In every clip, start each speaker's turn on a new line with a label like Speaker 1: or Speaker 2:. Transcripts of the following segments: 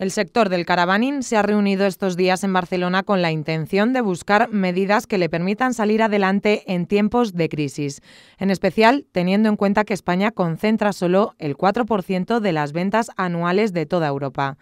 Speaker 1: El sector del caravaning se ha reunido estos días en Barcelona con la intención de buscar medidas que le permitan salir adelante en tiempos de crisis, en especial teniendo en cuenta que España concentra solo el 4% de las ventas anuales de toda Europa.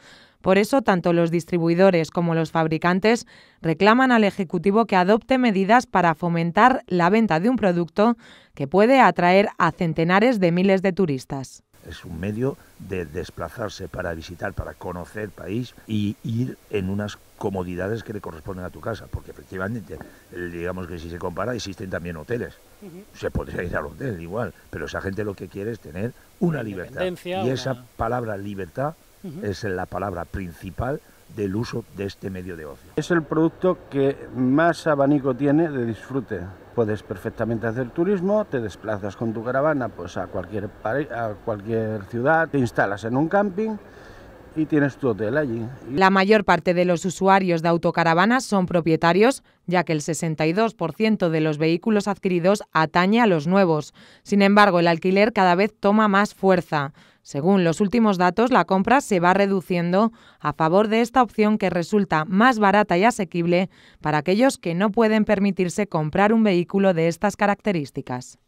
Speaker 1: Por eso, tanto los distribuidores como los fabricantes reclaman al Ejecutivo que adopte medidas para fomentar la venta de un producto que puede atraer a centenares de miles de turistas.
Speaker 2: Es un medio de desplazarse para visitar, para conocer el país y ir en unas comodidades que le corresponden a tu casa, porque efectivamente, digamos que si se compara, existen también hoteles. Se podría ir al hotel igual, pero esa gente lo que quiere es tener una libertad. Y esa palabra libertad es la palabra principal del uso de este medio de ocio.
Speaker 3: Es el producto que más abanico tiene de disfrute. Puedes perfectamente hacer turismo, te desplazas con tu caravana pues a cualquier a cualquier ciudad, te instalas en un camping y tienes tu hotel allí.
Speaker 1: La mayor parte de los usuarios de autocaravanas son propietarios, ya que el 62% de los vehículos adquiridos atañe a los nuevos. Sin embargo, el alquiler cada vez toma más fuerza. Según los últimos datos, la compra se va reduciendo a favor de esta opción que resulta más barata y asequible para aquellos que no pueden permitirse comprar un vehículo de estas características.